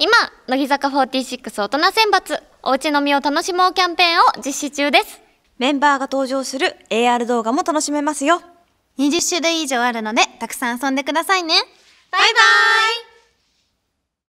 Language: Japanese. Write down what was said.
今乃木坂46大人選抜おうち飲みを楽しもうキャンペーンを実施中ですメンバーが登場する AR 動画も楽しめますよ20種類以上あるのでたくさん遊んでくださいねバイバイ